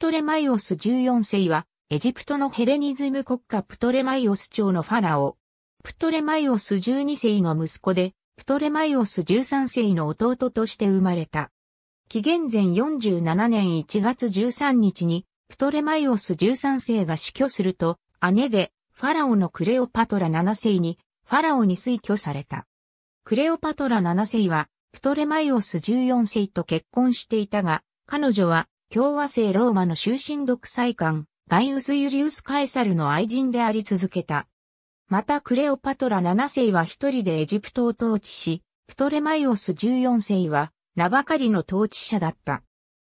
トレマイオス14世は、エジプトのヘレニズム国家プトレマイオス朝のファラオ。プトレマイオス12世の息子で、プトレマイオス13世の弟として生まれた。紀元前47年1月13日に、プトレマイオス13世が死去すると、姉で、ファラオのクレオパトラ7世に、ファラオに推挙された。クレオパトラ7世は、プトレマイオス14世と結婚していたが、彼女は共和制ローマの終身独裁官、ガイウス・ユリウス・カエサルの愛人であり続けた。またクレオパトラ7世は一人でエジプトを統治し、プトレマイオス14世は名ばかりの統治者だった。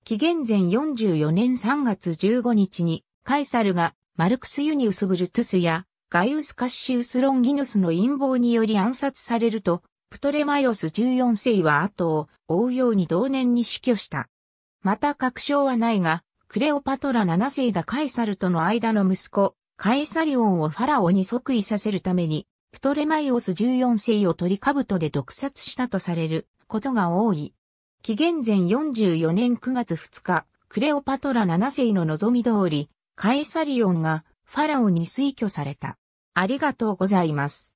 紀元前44年3月15日に、カエサルがマルクス・ユニウス・ブルトゥスやガイウス・カッシウス・ロンギヌスの陰謀により暗殺されると、プトレマイオス14世は後を追うように同年に死去した。また確証はないが、クレオパトラ7世がカエサルとの間の息子、カエサリオンをファラオに即位させるために、プトレマイオス14世をトリカブトで毒殺したとされることが多い。紀元前44年9月2日、クレオパトラ7世の望み通り、カエサリオンがファラオに推挙された。ありがとうございます。